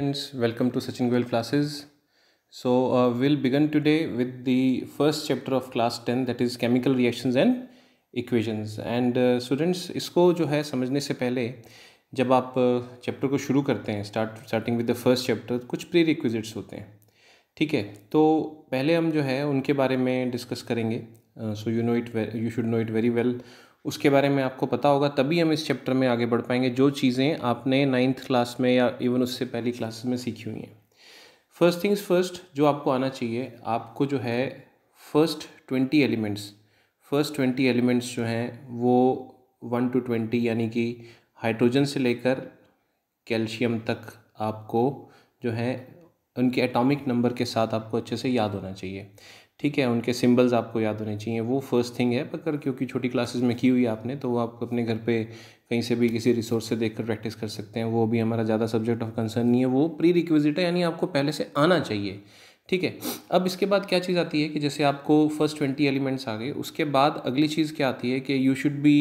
Friends, welcome to Sachin Goel classes. So uh, we'll begin today with the first chapter of class 10 that is chemical reactions and equations. And students uh, इसको जो है समझने से पहले जब आप chapter को शुरू करते हैं start starting with the first chapter कुछ प्री रिक्विजिट्स होते हैं ठीक है तो पहले हम जो है उनके बारे में डिस्कस करेंगे so you know it you should know it very well उसके बारे में आपको पता होगा तभी हम इस चैप्टर में आगे बढ़ पाएंगे जो चीज़ें आपने नाइन्थ क्लास में या इवन उससे पहली क्लासेस में सीखी हुई हैं फर्स्ट थिंग्स फर्स्ट जो आपको आना चाहिए आपको जो है first twenty elements first twenty elements जो हैं वो वन टू ट्वेंटी यानी कि हाइड्रोजन से लेकर कैल्शियम तक आपको जो है उनके एटॉमिक नंबर के साथ आपको अच्छे से याद होना चाहिए ठीक है उनके सिंबल्स आपको याद होने चाहिए वो फर्स्ट थिंग है पकड़ क्योंकि छोटी क्लासेस में की हुई आपने तो वो आप अपने घर पे कहीं से भी किसी रिसोर्स से देखकर प्रैक्टिस कर सकते हैं वो भी हमारा ज़्यादा सब्जेक्ट ऑफ कंसर्न नहीं है वो प्री रिक्विजिट है यानी आपको पहले से आना चाहिए ठीक है अब इसके बाद क्या चीज़ आती है कि जैसे आपको फर्स्ट ट्वेंटी एलिमेंट्स आ गए उसके बाद अगली चीज़ क्या आती है कि you should be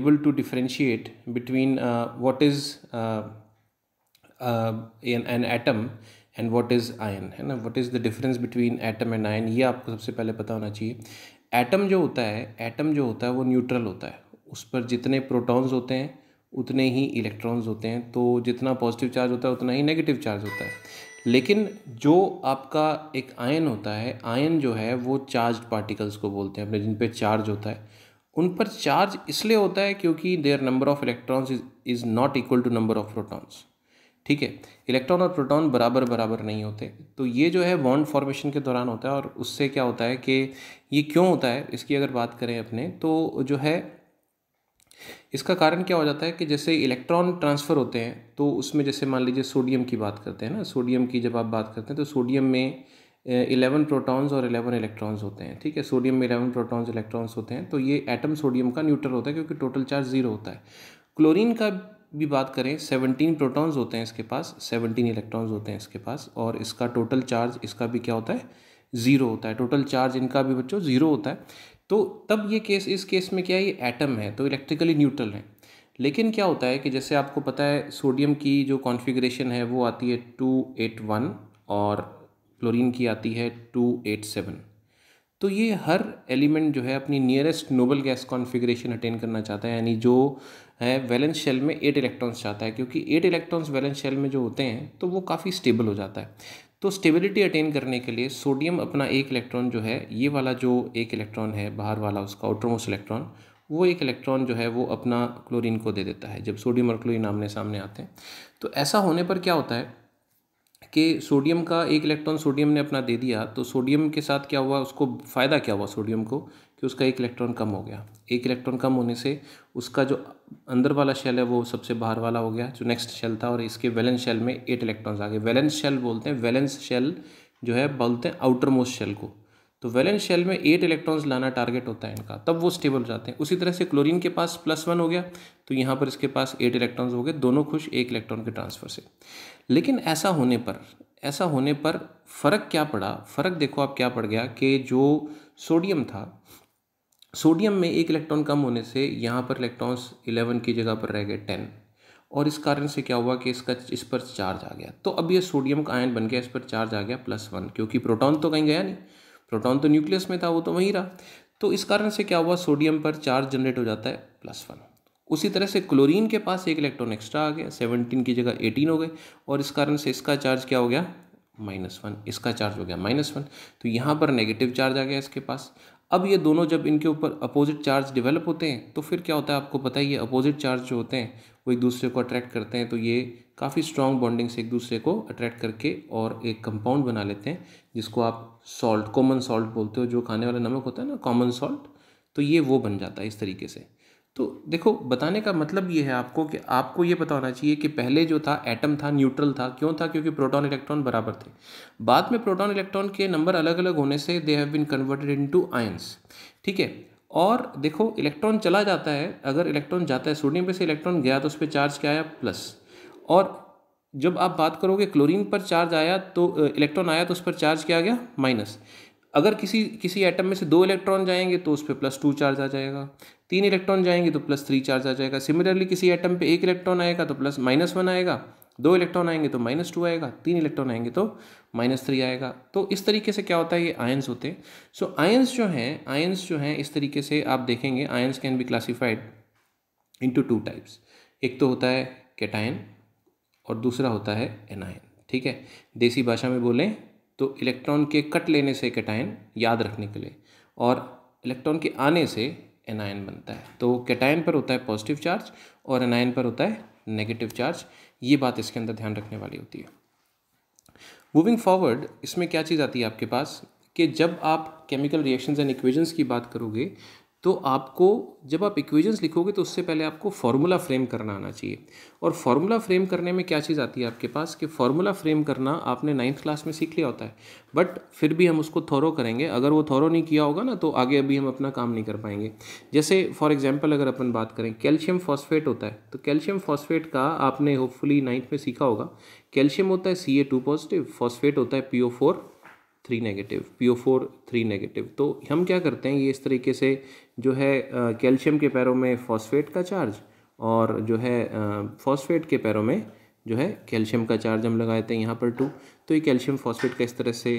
able to differentiate between what is an atom and what is ion है ना what is the difference between atom and ion ये आपको सबसे पहले पता होना चाहिए एटम जो होता है एटम जो होता है वो न्यूट्रल होता है उस पर जितने प्रोटॉन्स होते हैं उतने ही इलेक्ट्रॉन्स होते हैं तो जितना पॉजिटिव चार्ज होता है उतना ही नेगेटिव चार्ज होता है लेकिन जो आपका एक आयन होता है आयन जो है वो चार्ज पार्टिकल्स को बोलते हैं अपने जिन पर चार्ज होता है उन पर चार्ज इसलिए होता है क्योंकि their number of electrons is is not equal to number of protons ठीक है इलेक्ट्रॉन और प्रोटॉन बराबर बराबर नहीं होते तो ये जो है बॉन्ड फॉर्मेशन के दौरान होता है और उससे क्या होता है कि ये क्यों होता है इसकी अगर बात करें अपने तो जो है इसका कारण क्या हो जाता है कि जैसे इलेक्ट्रॉन ट्रांसफ़र होते हैं तो उसमें जैसे मान लीजिए सोडियम की बात करते हैं ना सोडियम की जब आप बात करते हैं तो सोडियम में इलेवन प्रोटॉन्स और इलेवन इलेक्ट्रॉन्स होते हैं ठीक है सोडियम में इलेवन प्रोटॉन्स इलेक्ट्रॉन्स होते हैं तो ये एटम सोडियम का न्यूट्रल होता है क्योंकि टोटल चार्ज जीरो होता है क्लोरीन का भी बात करें सेवनटीन प्रोटॉन्स होते हैं इसके पास सेवनटीन इलेक्ट्रॉन्स होते हैं इसके पास और इसका टोटल चार्ज इसका भी क्या होता है ज़ीरो होता है टोटल चार्ज इनका भी बच्चों ज़ीरो होता है तो तब ये केस इस केस में क्या है ये एटम है तो इलेक्ट्रिकली न्यूट्रल है लेकिन क्या होता है कि जैसे आपको पता है सोडियम की जो कॉन्फ़िगरेशन है वो आती है टू एट वन और क्लोरीन की आती है टू एट सेवन तो ये हर एलिमेंट जो है अपनी nearest noble gas configuration attain करना चाहता है यानी जो है वैलेंस शेल में एट इलेक्ट्रॉन्स चाहता है क्योंकि एट इलेक्ट्रॉन्स वैलेंस शेल में जो होते हैं तो वो काफ़ी स्टेबल हो जाता है तो स्टेबिलिटी अटेन करने के लिए सोडियम अपना एक इलेक्ट्रॉन जो है ये वाला जो एक इलेक्ट्रॉन है बाहर वाला उसका आउटरमोस इलेक्ट्रॉन वो एक इलेक्ट्रॉन जो है वो अपना क्लोरीन को दे देता है जब सोडियम और क्लोरीन आमने सामने आते हैं तो ऐसा होने पर क्या होता है कि सोडियम का एक इलेक्ट्रॉन सोडियम ने अपना दे दिया तो सोडियम के साथ क्या हुआ उसको फ़ायदा क्या हुआ सोडियम को कि उसका एक इलेक्ट्रॉन कम हो गया एक इलेक्ट्रॉन कम होने से उसका जो अंदर वाला शेल है वो सबसे बाहर वाला हो गया जो नेक्स्ट शेल था और इसके वैलेंस शेल में एट इलेक्ट्रॉन्स आ गए वैलेंस शेल बोलते हैं वैलेंस शेल जो है बोलते हैं आउटर मोस्ट शेल को तो वैलेंस शेल में एट इलेक्ट्रॉन्स लाना टारगेट होता है इनका तब वो स्टेबल हो जाते हैं उसी तरह से क्लोरीन के पास प्लस वन हो गया तो यहाँ पर इसके पास एट इलेक्ट्रॉन्स हो गए दोनों खुश एक इलेक्ट्रॉन के ट्रांसफर से लेकिन ऐसा होने पर ऐसा होने पर फ़र्क क्या पड़ा फ़र्क देखो आप क्या पड़ गया कि जो सोडियम था सोडियम में एक इलेक्ट्रॉन कम होने से यहाँ पर इलेक्ट्रॉन्स इलेवन की जगह पर रह गए टेन और इस कारण से क्या हुआ कि इसका इस पर चार्ज आ गया तो अब ये सोडियम का आयन बन गया इस पर चार्ज आ गया प्लस वन क्योंकि प्रोटॉन तो कहीं गया नहीं प्रोटॉन तो न्यूक्लियस में था वो तो वहीं रहा तो इस कारण से क्या हुआ सोडियम पर चार्ज जनरेट हो जाता है प्लस वन उसी तरह से क्लोरीन के पास एक इलेक्ट्रॉन एक्स्ट्रा आ गया सेवनटीन की जगह एटीन हो गए और इस कारण से इसका चार्ज क्या हो गया माइनस वन इसका चार्ज हो गया माइनस वन तो यहाँ पर नेगेटिव चार्ज आ गया इसके पास अब ये दोनों जब इनके ऊपर अपोजिट चार्ज डेवलप होते हैं तो फिर क्या होता है आपको पता ही है अपोजिट चार्ज जो होते हैं वो एक दूसरे को अट्रैक्ट करते हैं तो ये काफ़ी स्ट्रॉन्ग बॉन्डिंग से एक दूसरे को अट्रैक्ट करके और एक कंपाउंड बना लेते हैं जिसको आप सॉल्ट कॉमन सॉल्ट बोलते हो जो खाने वाला नमक होता है ना कॉमन सॉल्ट तो ये वो बन जाता है इस तरीके से तो देखो बताने का मतलब ये है आपको कि आपको ये पता होना चाहिए कि पहले जो था एटम था न्यूट्रल था क्यों था क्योंकि प्रोटॉन इलेक्ट्रॉन बराबर थे बाद में प्रोटॉन इलेक्ट्रॉन के नंबर अलग अलग होने से they have been converted into ions ठीक है और देखो इलेक्ट्रॉन चला जाता है अगर इलेक्ट्रॉन जाता है सोडियम पे से इलेक्ट्रॉन गया तो उस पर चार्ज क्या आया प्लस और जब आप बात करोगे क्लोरीन पर चार्ज आया तो इलेक्ट्रॉन आया तो उस पर चार्ज क्या आ गया माइनस अगर किसी किसी एटम में से दो इलेक्ट्रॉन जाएंगे तो उस पर प्लस टू चार्ज आ जाएगा तीन इलेक्ट्रॉन जाएंगे तो प्लस थ्री चार्ज आ जाएगा सिमिलरली किसी एटम पे एक इलेक्ट्रॉन आएगा तो प्लस माइनस वन आएगा दो इलेक्ट्रॉन आएंगे तो माइनस टू आएगा तीन इलेक्ट्रॉन आएंगे तो माइनस थ्री आएगा तो इस तरीके से क्या होता है ये आयन्स होते हैं सो आयन्स जो हैं आयन्स जो हैं इस तरीके से आप देखेंगे ions can be classified into two types एक तो होता है कैटाइन और दूसरा होता है एनायन ठीक है देसी भाषा में बोलें तो इलेक्ट्रॉन के कट लेने से कैटायन याद रखने के लिए और इलेक्ट्रॉन के आने से एनायन बनता है तो कैटायन पर होता है पॉजिटिव चार्ज और एनायन पर होता है नेगेटिव चार्ज ये बात इसके अंदर ध्यान रखने वाली होती है मूविंग फॉरवर्ड इसमें क्या चीज़ आती है आपके पास कि जब आप केमिकल रिएक्शंस एंड इक्वेशंस की बात करोगे तो आपको जब आप इक्वेजन्स लिखोगे तो उससे पहले आपको फार्मूला फ्रेम करना आना चाहिए और फार्मूला फ्रेम करने में क्या चीज़ आती है आपके पास कि फार्मूला फ्रेम करना आपने नाइन्थ क्लास में सीख लिया होता है बट फिर भी हम उसको थोरो करेंगे अगर वो थोरो नहीं किया होगा ना तो आगे अभी हम अपना काम नहीं कर पाएंगे जैसे फॉर एग्जाम्पल अगर अपन बात करें कैल्शियम फॉस्फेट होता है तो कैल्शियम फॉस्फेट का आपने होपफुली नाइन्थ में सीखा होगा कैल्शियम होता है C A two positive phosphate होता है P O four three negative P O four three negative तो हम क्या करते हैं ये इस तरीके से जो है कैल्शियम के पैरों में फॉस्फेट का चार्ज और जो है फॉस्फेट के पैरों में जो है कैल्शियम का चार्ज हम लगाए थे यहाँ पर टू तो ये कैल्शियम फॉस्फेट का इस तरह से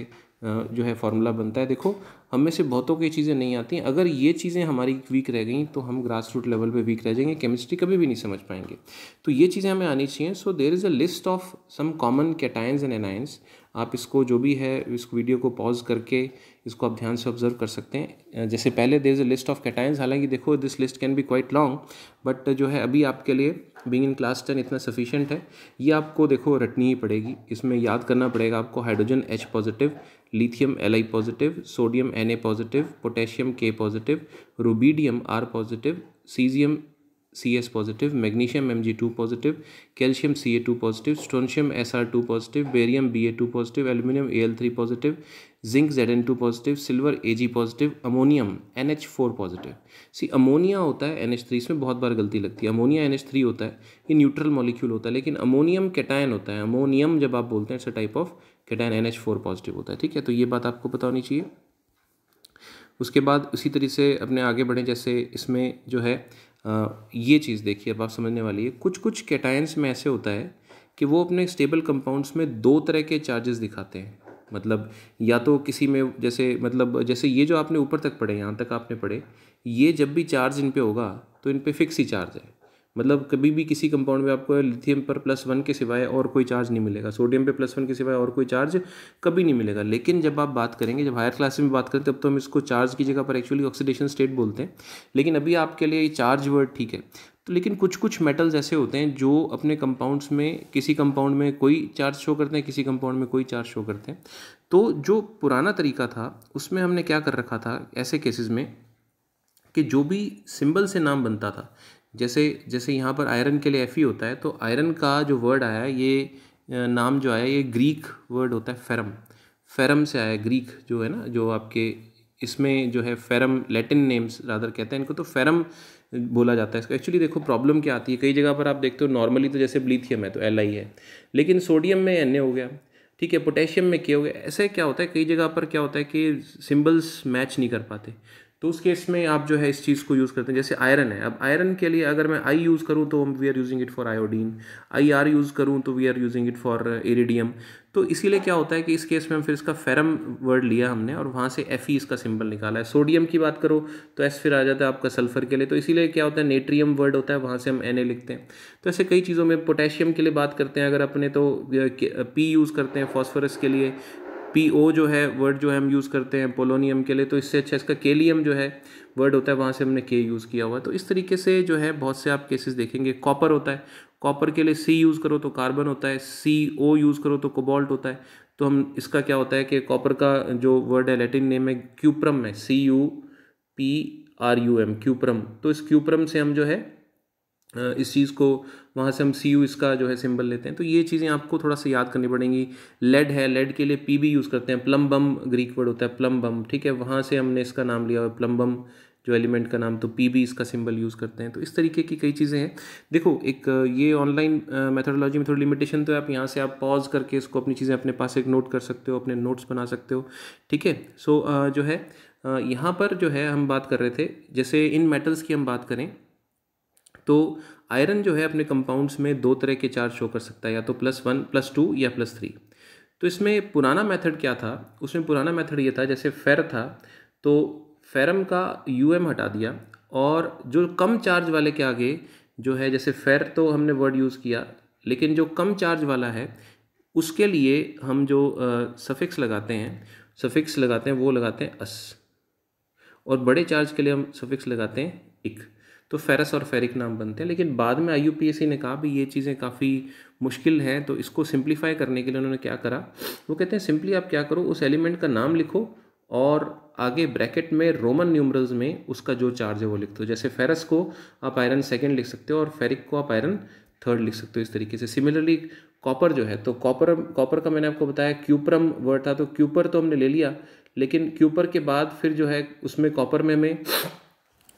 जो है फॉर्मूला बनता है देखो हम में से बहुतों की चीज़ें नहीं आती अगर ये चीज़ें हमारी वीक रह गई तो हम ग्रास रूट लेवल पे वीक रह जाएंगे केमिस्ट्री कभी भी नहीं समझ पाएंगे तो ये चीज़ें हमें आनी चाहिए so there is a list of some common cations and anions आप इसको जो भी है इस वीडियो को पॉज करके इसको आप ध्यान से ऑब्जर्व कर सकते हैं जैसे पहले there is a list of cations हालांकि देखो this list can be quite long but जो है अभी आपके लिए बींग इन क्लास टेन इतना सफिशेंट है ये आपको देखो रटनी ही पड़ेगी इसमें याद करना पड़ेगा आपको hydrogen H positive lithium L I positive sodium N A positive potassium K positive rubidium R positive caesium C S positive magnesium M G two positive calcium C A two positive strontium S R two positive barium B A two positive aluminium A L three positive zinc Z N two positive silver A G positive ammonium N H four positive C ammonia होता है N H three इसमें बहुत बार गलती लगती है ammonia N H three होता है ये न्यूट्रल मॉलिक्यूल होता है लेकिन अमोनियम कैटायन होता है अमोनियम जब आप बोलते हैं it's a type of cation N H four positive होता है ठीक है तो ये बात आपको पता होनी चाहिए उसके बाद उसी तरीके से अपने आगे बढ़े जैसे इसमें जो है ये चीज़ देखिए अब आप समझने वाली है कुछ कुछ कैटायंस में ऐसे होता है कि वो अपने स्टेबल कंपाउंड्स में दो तरह के चार्जेस दिखाते हैं मतलब या तो किसी में जैसे मतलब जैसे ये जो आपने ऊपर तक पढ़े यहाँ तक आपने पढ़े ये जब भी चार्ज इन पे होगा तो इन पे फिक्स ही चार्ज है मतलब कभी भी किसी कंपाउंड में आपको लिथियम पर प्लस वन के सिवाय और कोई चार्ज नहीं मिलेगा सोडियम पे प्लस वन के सिवाय और कोई चार्ज कभी नहीं मिलेगा लेकिन जब आप बात करेंगे जब हायर क्लास में बात करें तब तो हम इसको चार्ज की जगह पर एक्चुअली ऑक्सीडेशन स्टेट बोलते हैं लेकिन अभी आपके लिए चार्ज वर्ड ठीक है तो लेकिन कुछ कुछ मेटल्स ऐसे होते हैं जो अपने कंपाउंड्स में किसी कंपाउंड में कोई चार्ज शो करते हैं किसी कंपाउंड में कोई चार्ज शो करते हैं तो जो पुराना तरीका था उसमें हमने क्या कर रखा था ऐसे केसेस में कि जो भी सिंबल से नाम बनता था जैसे जैसे यहाँ पर आयरन के लिए एफ होता है तो आयरन का जो वर्ड आया है ये नाम जो आया ये ग्रीक वर्ड होता है फेरम फेरम से आया ग्रीक जो है ना जो आपके इसमें जो है फेरम लेटिन नेम्स रादर कहते हैं इनको तो फेरम बोला जाता है इसको एक्चुअली देखो प्रॉब्लम क्या आती है कई जगह पर आप देखते हो नॉर्मली तो जैसे ब्लीथियम है तो एल आई है लेकिन सोडियम में एन ए हो गया ठीक है पोटेशियम में के हो गया ऐसे क्या होता है कई जगह पर क्या होता है कि सिम्बल्स मैच नहीं कर पाते तो उस केस में आप जो है इस चीज़ को यूज़ करते हैं जैसे आयरन है अब आयरन के लिए अगर मैं आई यूज़ करूँ तो we are using it for iodine I R use करूँ तो we are using it for iridium तो इसीलिए क्या होता है कि इस केस में हम फिर इसका फेरम वर्ड लिया हमने और वहाँ से एफ ई इसका सिंबल निकाला है सोडियम की बात करो तो एस फिर आ जाता है आपका सल्फर के लिए तो इसीलिए क्या होता है नेट्रियम वर्ड होता है वहाँ से हम एन ए लिखते हैं तो ऐसे कई चीज़ों में पोटेशियम के लिए बात करते हैं अगर अपने तो पी यूज़ करते हैं फॉस्फोरस के लिए पी ओ जो है वर्ड जो है हम यूज़ करते हैं पोलोनियम के लिए तो इससे अच्छा इसका केलियम जो है वर्ड होता है वहाँ से हमने के यूज़ किया हुआ तो इस तरीके से जो है बहुत से आप केसेस देखेंगे कॉपर होता है कॉपर के लिए सी यूज़ करो तो कार्बन होता है सी ओ यूज़ करो तो कोबाल्ट होता है तो हम इसका क्या होता है कि कॉपर का जो वर्ड है लेटिन नेम है क्यूप्रम है C U P R U M cuprum तो इस क्यूप्रम से हम जो है इस चीज़ को वहाँ से हम सी यू इसका जो है सिंबल लेते हैं तो ये चीज़ें आपको थोड़ा सा याद करनी पड़ेंगी लेड है लेड के लिए पी बी यूज़ करते हैं प्लम बम ग्रीक वर्ड होता है प्लम बम ठीक है वहाँ से हमने इसका नाम लिया हुआ है प्लम बम जो एलिमेंट का नाम तो पी भी इसका सिंबल यूज़ करते हैं तो इस तरीके की कई चीज़ें हैं देखो एक ये ऑनलाइन मेथोडोलॉजी में थोड़ी लिमिटेशन तो है आप यहाँ से आप पॉज करके इसको अपनी चीज़ें अपने पास एक नोट कर सकते हो अपने नोट्स बना सकते हो ठीक है सो जो है यहाँ पर जो है हम बात कर रहे थे जैसे इन मेटल्स की हम बात करें तो आयरन जो है अपने कंपाउंड्स में दो तरह के चार्ज शो कर सकता है या तो प्लस वन प्लस टू या प्लस थ्री तो इसमें पुराना मेथड क्या था उसमें पुराना मेथड ये था जैसे फेर था तो फेरम का यू um एम हटा दिया और जो कम चार्ज वाले के आगे जो है जैसे फेर तो हमने वर्ड यूज़ किया लेकिन जो कम चार्ज वाला है उसके लिए हम जो सफिक्स लगाते हैं सफिक्स लगाते हैं वो लगाते हैं अस और बड़े चार्ज के लिए हम सफिक्स लगाते हैं इक तो फेरस और फेरिक नाम बनते हैं लेकिन बाद में आई ने कहा भी ये चीज़ें काफ़ी मुश्किल हैं तो इसको सिंप्लीफाई करने के लिए उन्होंने क्या करा वो कहते हैं सिंपली आप क्या करो उस एलिमेंट का नाम लिखो और आगे ब्रैकेट में रोमन न्यूमरल्स में उसका जो चार्ज है वो लिख दो जैसे फेरस को आप आयरन सेकेंड लिख सकते हो और फेरिक को आप आयरन थर्ड लिख सकते हो इस तरीके से सिमिलरली कॉपर जो है तो कॉपर कॉपर का मैंने आपको बताया क्यूपरम वर्ड था तो क्यूपर तो हमने ले लिया लेकिन क्यूपर के बाद फिर जो है उसमें कॉपर में हमें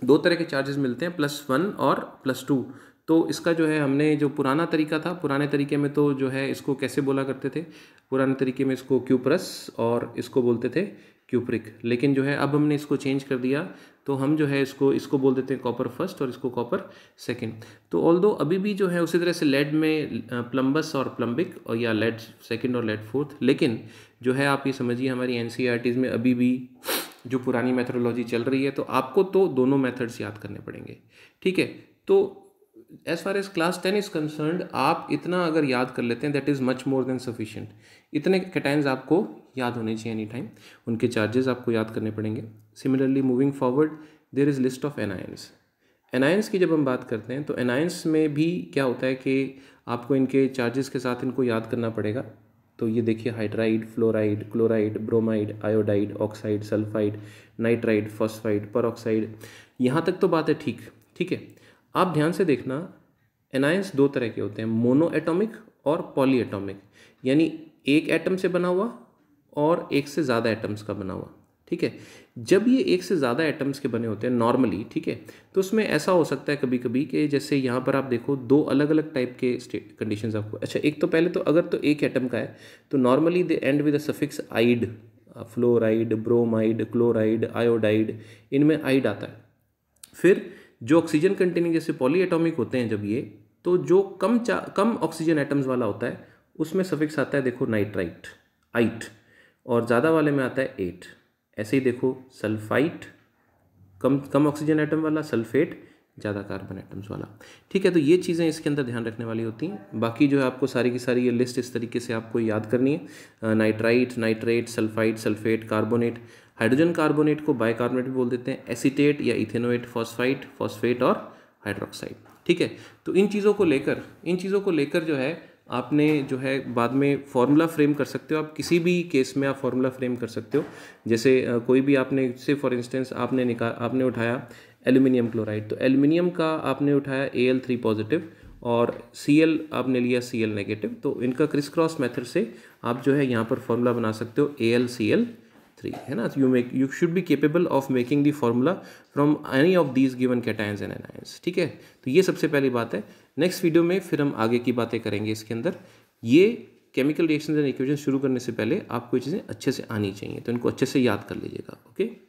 दो तरह के चार्जेस मिलते हैं प्लस वन और प्लस टू तो इसका जो है हमने जो पुराना तरीका था पुराने तरीके में तो जो है इसको कैसे बोला करते थे पुराने तरीके में इसको क्यूप्रस और इसको बोलते थे क्यूप्रिक लेकिन जो है अब हमने इसको चेंज कर दिया तो हम जो है इसको इसको बोल देते हैं कॉपर फर्स्ट और इसको कॉपर सेकंड तो ऑल दो अभी भी जो है उसी तरह से लेड में प्लम्बस और प्लम्बिक और या लेड सेकंड और लेड फोर्थ लेकिन जो है आप ये समझिए हमारी एन e में अभी भी जो पुरानी मैथडोलॉजी चल रही है तो आपको तो दोनों मेथड्स याद करने पड़ेंगे ठीक है तो as far as class ten is concerned आप इतना अगर याद कर लेते हैं that is much more than sufficient इतने कैटाइम्स आपको याद होने चाहिए एनी टाइम उनके चार्जेस आपको याद करने पड़ेंगे similarly moving forward there is list of anions anions की जब हम बात करते हैं तो एनायंस में भी क्या होता है कि आपको इनके चार्जेस के साथ इनको याद करना पड़ेगा तो ये देखिए hydride fluoride chloride bromide iodide oxide sulphide nitride phosphide oxide यहाँ तक तो बात है ठीक ठीक है आप ध्यान से देखना एनायंस दो तरह के होते हैं मोनो एटोमिक और पॉली एटोमिक यानी एक एटम से बना हुआ और एक से ज़्यादा एटम्स का बना हुआ ठीक है जब ये एक से ज़्यादा एटम्स के बने होते हैं नॉर्मली ठीक है तो उसमें ऐसा हो सकता है कभी कभी कि जैसे यहाँ पर आप देखो दो अलग अलग टाइप के स्टेट कंडीशन आपको अच्छा एक तो पहले तो अगर तो एक एटम का है तो normally they end with suffix ide fluoride bromide chloride iodide इनमें आइड आता है फिर जो ऑक्सीजन कंटेनिंग जैसे पॉली एटोमिक होते हैं जब ये तो जो कम चा कम ऑक्सीजन एटम्स वाला होता है उसमें सफिक्स आता है देखो नाइट्राइट आइट और ज़्यादा वाले में आता है एट ऐसे ही देखो सल्फाइट कम कम ऑक्सीजन आइटम वाला सल्फेट ज़्यादा कार्बन आइटम्स वाला ठीक है तो ये चीज़ें इसके अंदर ध्यान रखने वाली होती हैं बाकी जो है आपको सारी की सारी ये लिस्ट इस तरीके से आपको याद करनी है nitrite nitrate sulphite sulphate carbonate hydrogen carbonate को बायकार्बोनेट भी बोल देते हैं एसीटेट या इथेनोएट फॉस्फाइट फॉस्फेट और हाइड्रोक्साइड ठीक है तो इन चीज़ों को लेकर इन चीज़ों को लेकर जो है आपने जो है बाद में फार्मूला फ्रेम कर सकते हो आप किसी भी केस में आप फार्मूला फ्रेम कर सकते हो जैसे कोई भी आपने से फॉर इंस्टेंस आपने निकाल आपने उठाया एल्युमिनियम क्लोराइड तो एल्युमिनियम का आपने उठाया ए एल थ्री पॉजिटिव और सी एल आपने लिया सी एल नेगेटिव तो इनका क्रिस क्रॉस मेथड से आप जो है यहाँ पर फॉर्मूला बना सकते हो A L C L three है ना you make you should be capable of making the formula from any of these given cations and anions ठीक है तो ये सबसे पहली बात है नेक्स्ट वीडियो में फिर हम आगे की बातें करेंगे इसके अंदर ये केमिकल रिएक्शन एंड इक्वेशन शुरू करने से पहले आपको ये चीज़ें अच्छे से आनी चाहिए तो इनको अच्छे से याद कर लीजिएगा ओके